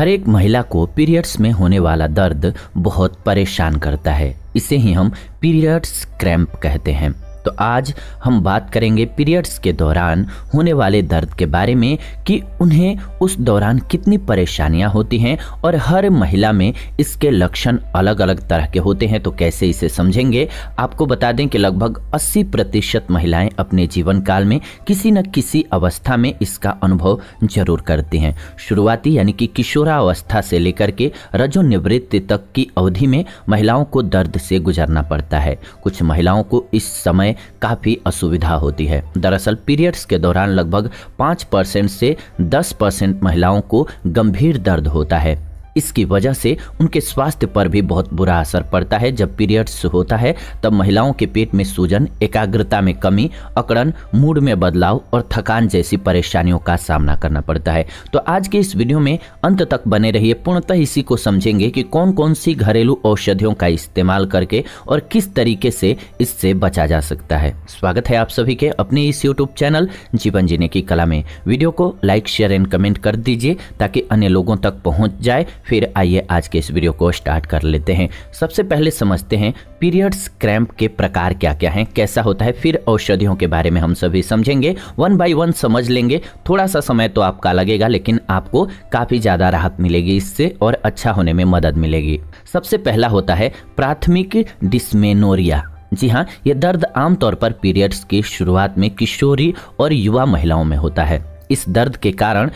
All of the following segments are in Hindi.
हर एक महिला को पीरियड्स में होने वाला दर्द बहुत परेशान करता है इसे ही हम पीरियड्स क्रैम्प कहते हैं तो आज हम बात करेंगे पीरियड्स के दौरान होने वाले दर्द के बारे में कि उन्हें उस दौरान कितनी परेशानियां होती हैं और हर महिला में इसके लक्षण अलग अलग तरह के होते हैं तो कैसे इसे समझेंगे आपको बता दें कि लगभग 80 प्रतिशत महिलाएं अपने जीवन काल में किसी न किसी अवस्था में इसका अनुभव जरूर करती हैं शुरुआती यानी कि किशोरावस्था से लेकर के रजोनिवृत्ति तक की अवधि में महिलाओं को दर्द से गुजरना पड़ता है कुछ महिलाओं को इस समय काफ़ी असुविधा होती है दरअसल पीरियड्स के दौरान लगभग पांच परसेंट से दस परसेंट महिलाओं को गंभीर दर्द होता है इसकी वजह से उनके स्वास्थ्य पर भी बहुत बुरा असर पड़ता है जब पीरियड्स होता है तब महिलाओं के पेट में सूजन एकाग्रता में कमी अकड़न मूड में बदलाव और थकान जैसी परेशानियों का सामना करना पड़ता है तो आज के इस वीडियो में अंत तक बने रहिए पूर्णतः इसी को समझेंगे कि कौन कौन सी घरेलू औषधियों का इस्तेमाल करके और किस तरीके से इससे बचा जा सकता है स्वागत है आप सभी के अपने इस यूट्यूब चैनल जीवन जीने की कला में वीडियो को लाइक शेयर एंड कमेंट कर दीजिए ताकि अन्य लोगों तक पहुंच जाए फिर आइए आज के इस वीडियो को स्टार्ट कर लेते हैं सबसे पहले समझते हैं पीरियड्स क्रैम्प के प्रकार क्या क्या हैं कैसा होता है फिर औषधियों के बारे में हम सभी समझेंगे वन बाय वन समझ लेंगे थोड़ा सा समय तो आपका लगेगा लेकिन आपको काफ़ी ज़्यादा राहत मिलेगी इससे और अच्छा होने में मदद मिलेगी सबसे पहला होता है प्राथमिक डिस्मेनोरिया जी हाँ ये दर्द आमतौर पर पीरियड्स की शुरुआत में किशोरी और युवा महिलाओं में होता है इस दर्द के कारण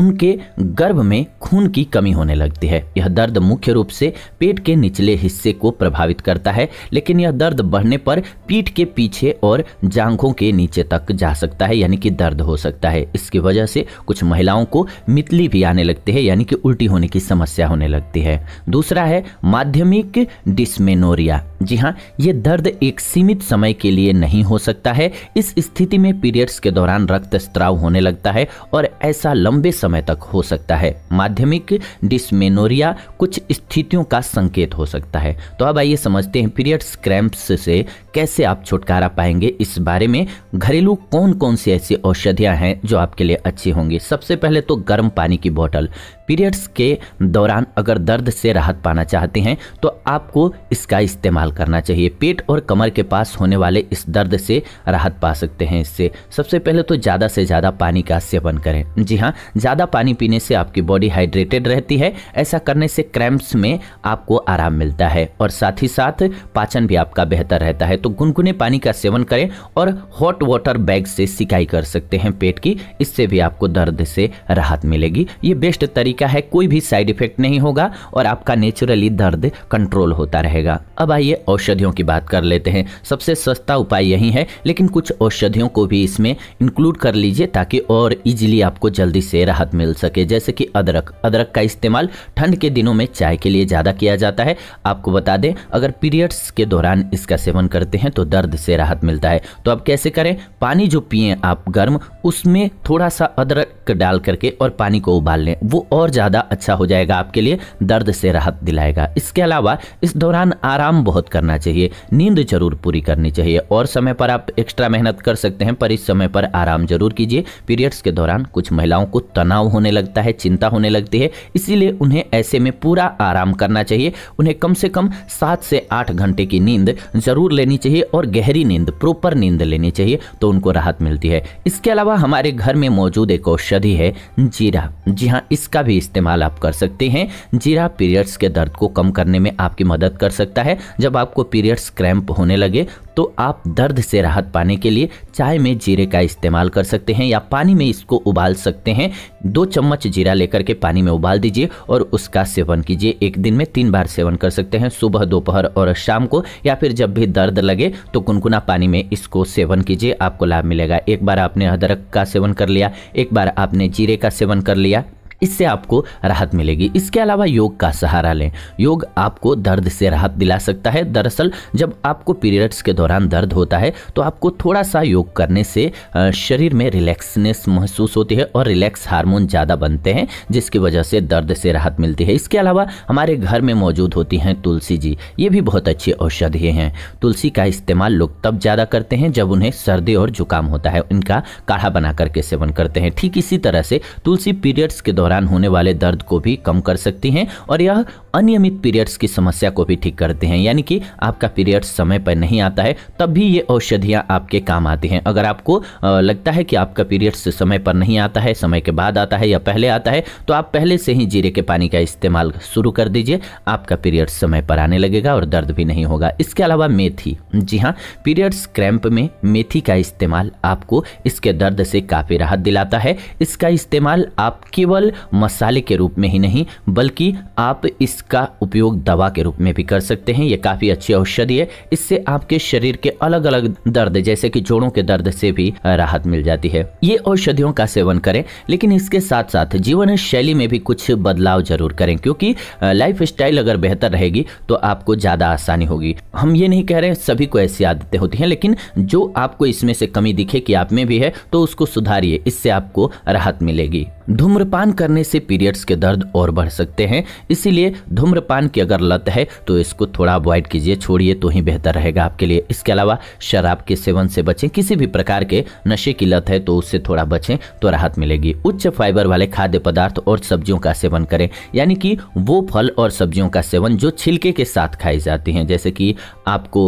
उनके गर्भ में खून की कमी होने लगती है यह दर्द मुख्य रूप से पेट के निचले हिस्से को प्रभावित करता है लेकिन यह दर्द बढ़ने पर पीठ के पीछे और जांघों के नीचे तक जा सकता है यानी कि दर्द हो सकता है इसकी वजह से कुछ महिलाओं को मितली भी आने लगती है यानी कि उल्टी होने की समस्या होने लगती है दूसरा है माध्यमिक डिसमेनोरिया जी हाँ ये दर्द एक सीमित समय के लिए नहीं हो सकता है इस स्थिति में पीरियड्स के दौरान रक्त स्त्राव होने लगता है और ऐसा लंबे समय तक हो सकता है माध्यमिक डिस्मेनोरिया कुछ स्थितियों का संकेत हो सकता है तो अब आइए समझते हैं पीरियड्स क्रैम्प्स से कैसे आप छुटकारा पाएंगे इस बारे में घरेलू कौन कौन सी ऐसी औषधियाँ हैं जो आपके लिए अच्छी होंगी सबसे पहले तो गर्म पानी की बॉटल पीरियड्स के दौरान अगर दर्द से राहत पाना चाहते हैं तो आपको इसका इस्तेमाल इस्तेमाल करना चाहिए पेट और कमर के पास होने वाले इस दर्द से राहत पा सकते हैं इससे सबसे पहले तो ज़्यादा से ज़्यादा पानी का सेवन करें जी हाँ ज़्यादा पानी पीने से आपकी बॉडी हाइड्रेटेड रहती है ऐसा करने से क्रैम्प्स में आपको आराम मिलता है और साथ ही साथ पाचन भी आपका बेहतर रहता है तो गुनगुने पानी का सेवन करें और हॉट वाटर बैग से सिकाई कर सकते हैं पेट की इससे भी आपको दर्द से राहत मिलेगी ये बेस्ट तरीका है कोई भी साइड इफेक्ट नहीं होगा और आपका नेचुरली दर्द कंट्रोल होता रहेगा अब आइए औषधियों की बात कर लेते हैं सबसे सस्ता उपाय यही है लेकिन कुछ औषधियों को भी इसमें इंक्लूड कर लीजिए ताकि और इजीली आपको जल्दी से राहत मिल सके जैसे कि अदरक अदरक का इस्तेमाल ठंड के दिनों में चाय के लिए ज़्यादा किया जाता है आपको बता दें अगर पीरियड्स के दौरान इसका सेवन करते हैं तो दर्द से राहत मिलता है तो आप कैसे करें पानी जो पिए आप गर्म उसमें थोड़ा सा अदरक डाल करके और पानी को उबाल लें वो और ज़्यादा अच्छा हो जाएगा आपके लिए दर्द से राहत दिलाएगा इसके अलावा इस दौरान आराम बहुत करना चाहिए नींद जरूर पूरी करनी चाहिए और समय पर आप एक्स्ट्रा मेहनत कर सकते हैं पर इस समय पर आराम जरूर कीजिए पीरियड्स के दौरान कुछ महिलाओं को तनाव होने लगता है चिंता होने लगती है इसीलिए उन्हें ऐसे में पूरा आराम करना चाहिए उन्हें कम से कम सात से आठ घंटे की नींद जरूर लेनी चाहिए और गहरी नींद प्रॉपर नींद लेनी चाहिए तो उनको राहत मिलती है इसके अलावा हमारे घर में मौजूद एक औषधि है जीरा जी हाँ इसका भी इस्तेमाल आप कर सकते हैं जीरा पीरियड्स के दर्द को कम करने में आपकी मदद कर सकता है जब आपको पीरियड्स क्रैम्प होने लगे तो आप दर्द से राहत पाने के लिए चाय में जीरे का इस्तेमाल कर सकते हैं या पानी में इसको उबाल सकते हैं दो चम्मच जीरा लेकर के पानी में उबाल दीजिए और उसका सेवन कीजिए एक दिन में तीन बार सेवन कर सकते हैं सुबह दोपहर और शाम को या फिर जब भी दर्द लगे तो गुनगुना पानी में इसको सेवन कीजिए आपको लाभ मिलेगा एक बार आपने अदरक का सेवन कर लिया एक बार आपने जीरे का सेवन कर लिया इससे आपको राहत मिलेगी इसके अलावा योग का सहारा लें योग आपको दर्द से राहत दिला सकता है दरअसल जब आपको पीरियड्स के दौरान दर्द होता है तो आपको थोड़ा सा योग करने से शरीर में रिलैक्सनेस महसूस होती है और रिलैक्स हार्मोन ज़्यादा बनते हैं जिसकी वजह से दर्द से राहत मिलती है इसके अलावा हमारे घर में मौजूद होती हैं तुलसी जी ये भी बहुत अच्छी औषधि हैं तुलसी का इस्तेमाल लोग तब ज़्यादा करते हैं जब उन्हें सर्दी और जुकाम होता है इनका काढ़ा बना करके सेवन करते हैं ठीक इसी तरह से तुलसी पीरियड्स के दौरान दौरान होने वाले दर्द को भी कम कर सकती हैं और यह अनियमित पीरियड्स की समस्या को भी ठीक करते हैं यानी कि आपका पीरियड्स समय पर नहीं आता है तब भी ये औषधियाँ आपके काम आती हैं अगर आपको लगता है कि आपका पीरियड्स समय पर नहीं आता है समय के बाद आता है या पहले आता है तो आप पहले से ही जीरे के पानी का इस्तेमाल शुरू कर दीजिए आपका पीरियड्स समय पर आने लगेगा और दर्द भी नहीं होगा इसके अलावा मेथी जी हाँ पीरियड्स क्रैम्प में मेथी का इस्तेमाल आपको इसके दर्द से काफ़ी राहत दिलाता है इसका इस्तेमाल आप केवल मसाले के रूप में ही नहीं बल्कि आप इसका उपयोग दवा के रूप में भी कर सकते हैं ये काफ़ी अच्छी औषधि है इससे आपके शरीर के अलग अलग दर्द जैसे कि जोड़ों के दर्द से भी राहत मिल जाती है ये औषधियों का सेवन करें लेकिन इसके साथ साथ जीवन शैली में भी कुछ बदलाव जरूर करें क्योंकि लाइफ स्टाइल अगर बेहतर रहेगी तो आपको ज़्यादा आसानी होगी हम ये नहीं कह रहे सभी को ऐसी आदतें होती हैं लेकिन जो आपको इसमें से कमी दिखे कि आप में भी है तो उसको सुधारिए इससे आपको राहत मिलेगी धूम्रपान करने से पीरियड्स के दर्द और बढ़ सकते हैं इसीलिए धूम्रपान की अगर लत है तो इसको थोड़ा अवॉइड कीजिए छोड़िए तो ही बेहतर रहेगा आपके लिए इसके अलावा शराब के सेवन से बचें किसी भी प्रकार के नशे की लत है तो उससे थोड़ा बचें तो राहत मिलेगी उच्च फाइबर वाले खाद्य पदार्थ और सब्जियों का सेवन करें यानी कि वो फल और सब्जियों का सेवन जो छिलके के साथ खाई जाती हैं जैसे कि आपको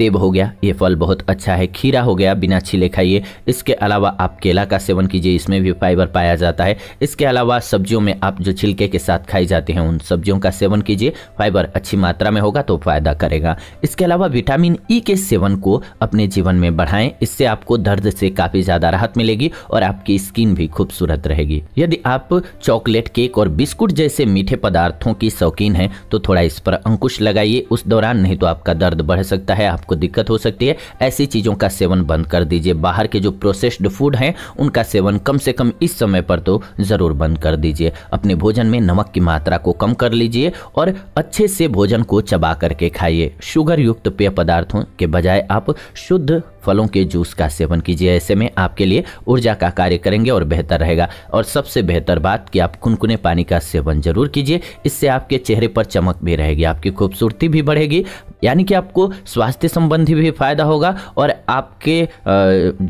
सेब हो गया ये फल बहुत अच्छा है खीरा हो गया बिना छीले खाइए इसके अलावा आप केला का सेवन कीजिए इसमें भी फाइबर पाया जाता है इसके अलावा सब्जियों में आप जो छिलके के साथ खाई जाते हैं उन सब्जियों का सेवन कीजिए फाइबर अच्छी मात्रा में होगा तो फायदा करेगा इसके अलावा विटामिन ई के सेवन को अपने जीवन में बढ़ाएं इससे आपको दर्द से काफ़ी ज़्यादा राहत मिलेगी और आपकी स्किन भी खूबसूरत रहेगी यदि आप चॉकलेट केक और बिस्कुट जैसे मीठे पदार्थों की शौकीन है तो थोड़ा इस पर अंकुश लगाइए उस दौरान नहीं तो आपका दर्द बढ़ सकता है आप आपको दिक्कत हो सकती है ऐसी चीज़ों का सेवन बंद कर दीजिए बाहर के जो प्रोसेस्ड फूड हैं उनका सेवन कम से कम इस समय पर तो ज़रूर बंद कर दीजिए अपने भोजन में नमक की मात्रा को कम कर लीजिए और अच्छे से भोजन को चबा करके खाइए शुगर युक्त पेय पदार्थों के बजाय आप शुद्ध फलों के जूस का सेवन कीजिए ऐसे में आपके लिए ऊर्जा का कार्य करेंगे और बेहतर रहेगा और सबसे बेहतर बात कि आप कुनकुने पानी का सेवन जरूर कीजिए इससे आपके चेहरे पर चमक भी रहेगी आपकी खूबसूरती भी बढ़ेगी यानी कि आपको स्वास्थ्य संबंधी भी फायदा होगा और आपके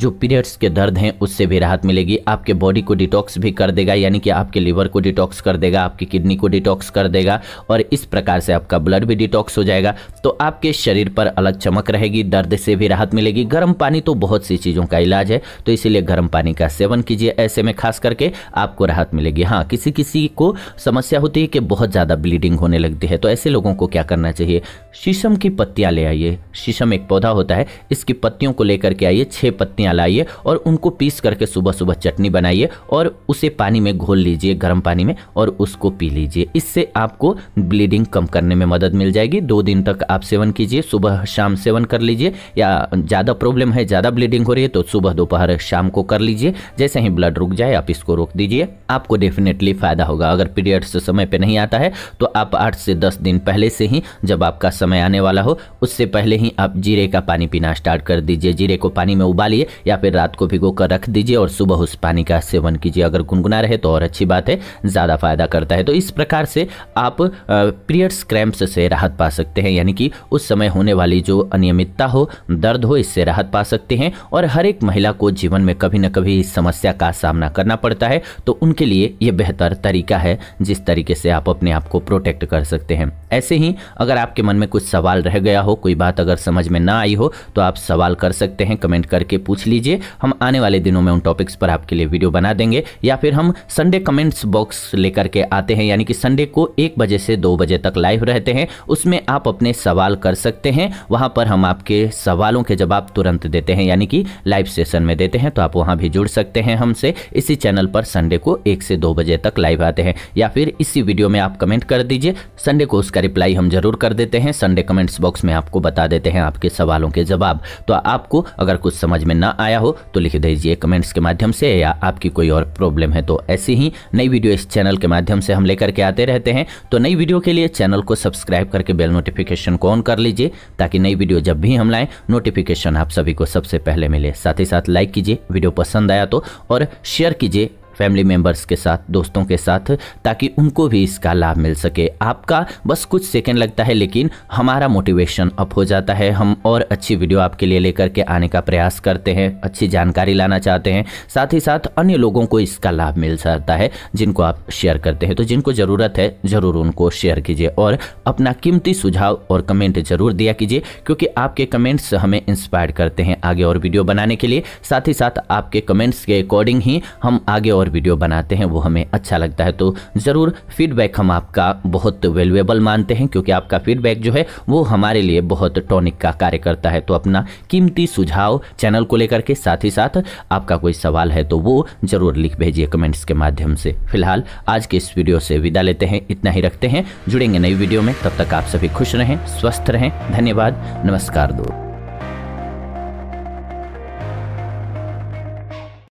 जो पीरियड्स के दर्द हैं उससे भी राहत मिलेगी आपके बॉडी को डिटॉक्स भी कर देगा यानी कि आपके लीवर को डिटॉक्स कर देगा आपकी किडनी को डिटॉक्स कर देगा और इस प्रकार से आपका ब्लड भी डिटॉक्स हो जाएगा तो आपके शरीर पर अलग चमक रहेगी दर्द से भी राहत मिलेगी गर्म गर्म पानी तो बहुत सी चीज़ों का इलाज है तो इसीलिए गर्म पानी का सेवन कीजिए ऐसे में खास करके आपको राहत मिलेगी हाँ किसी किसी को समस्या होती है कि बहुत ज़्यादा ब्लीडिंग होने लगती है तो ऐसे लोगों को क्या करना चाहिए शीशम की पत्तियाँ ले आइए शीशम एक पौधा होता है इसकी पत्तियों को लेकर के आइए छः पत्तियाँ लाइए और उनको पीस करके सुबह सुबह चटनी बनाइए और उसे पानी में घोल लीजिए गर्म पानी में और उसको पी लीजिए इससे आपको ब्लीडिंग कम करने में मदद मिल जाएगी दो दिन तक आप सेवन कीजिए सुबह शाम सेवन कर लीजिए या ज़्यादा प्रॉब्लम प्रॉब्लम है ज़्यादा ब्लीडिंग हो रही है तो सुबह दोपहर शाम को कर लीजिए जैसे ही ब्लड रुक जाए आप इसको रोक दीजिए आपको डेफिनेटली फ़ायदा होगा अगर पीरियड्स समय पर नहीं आता है तो आप आठ से दस दिन पहले से ही जब आपका समय आने वाला हो उससे पहले ही आप जीरे का पानी पीना स्टार्ट कर दीजिए जीरे को पानी में उबालिए या फिर रात को भिगो कर रख दीजिए और सुबह उस पानी का सेवन कीजिए अगर गुनगुना रहे तो और अच्छी बात है ज़्यादा फायदा करता है तो इस प्रकार से आप पीरियड्स क्रैम्प्स से राहत पा सकते हैं यानी कि उस समय होने वाली जो अनियमितता हो दर्द हो इससे राहत राहत पा सकते हैं और हर एक महिला को जीवन में कभी न कभी इस समस्या का सामना करना पड़ता है तो उनके लिए ये बेहतर तरीका है जिस तरीके से आप अपने आप को प्रोटेक्ट कर सकते हैं ऐसे ही अगर आपके मन में कुछ सवाल रह गया हो कोई बात अगर समझ में ना आई हो तो आप सवाल कर सकते हैं कमेंट करके पूछ लीजिए हम आने वाले दिनों में उन टॉपिक्स पर आपके लिए वीडियो बना देंगे या फिर हम संडे कमेंट्स बॉक्स लेकर के आते हैं यानी कि संडे को एक बजे से दो बजे तक लाइव रहते हैं उसमें आप अपने सवाल कर सकते हैं वहां पर हम आपके सवालों के जवाब तुरंत तुरंत देते हैं यानी कि लाइव सेशन में देते हैं तो आप वहाँ भी जुड़ सकते हैं हमसे इसी चैनल पर संडे को एक से दो बजे तक लाइव आते हैं या फिर इसी वीडियो में आप कमेंट कर दीजिए संडे को उसका रिप्लाई हम जरूर कर देते हैं संडे कमेंट्स बॉक्स में आपको बता देते हैं आपके सवालों के जवाब तो आपको अगर कुछ समझ में ना आया हो तो लिख दीजिए कमेंट्स के माध्यम से या आपकी कोई और प्रॉब्लम है तो ऐसी ही नई वीडियो इस चैनल के माध्यम से हम लेकर के आते रहते हैं तो नई वीडियो के लिए चैनल को सब्सक्राइब करके बेल नोटिफिकेशन को ऑन कर लीजिए ताकि नई वीडियो जब भी हम लाएं नोटिफिकेशन आप सब सभी को सबसे पहले मिले साथ ही साथ लाइक कीजिए वीडियो पसंद आया तो और शेयर कीजिए फैमिली मेम्बर्स के साथ दोस्तों के साथ ताकि उनको भी इसका लाभ मिल सके आपका बस कुछ सेकेंड लगता है लेकिन हमारा मोटिवेशन अप हो जाता है हम और अच्छी वीडियो आपके लिए लेकर के आने का प्रयास करते हैं अच्छी जानकारी लाना चाहते हैं साथ ही साथ अन्य लोगों को इसका लाभ मिल सकता है जिनको आप शेयर करते हैं तो जिनको ज़रूरत है ज़रूर उनको शेयर कीजिए और अपना कीमती सुझाव और कमेंट ज़रूर दिया कीजिए क्योंकि आपके कमेंट्स हमें इंस्पायर करते हैं आगे और वीडियो बनाने के लिए साथ ही साथ आपके कमेंट्स के अकॉर्डिंग ही हम आगे और और वीडियो बनाते हैं वो हमें अच्छा लगता है तो ज़रूर फीडबैक हम आपका बहुत वैल्यूएबल मानते हैं क्योंकि आपका फीडबैक जो है वो हमारे लिए बहुत टॉनिक का कार्य करता है तो अपना कीमती सुझाव चैनल को लेकर के साथ ही साथ आपका कोई सवाल है तो वो ज़रूर लिख भेजिए कमेंट्स के माध्यम से फिलहाल आज के इस वीडियो से विदा लेते हैं इतना ही रखते हैं जुड़ेंगे नई वीडियो में तब तक आप सभी खुश रहें स्वस्थ रहें धन्यवाद नमस्कार दोस्तों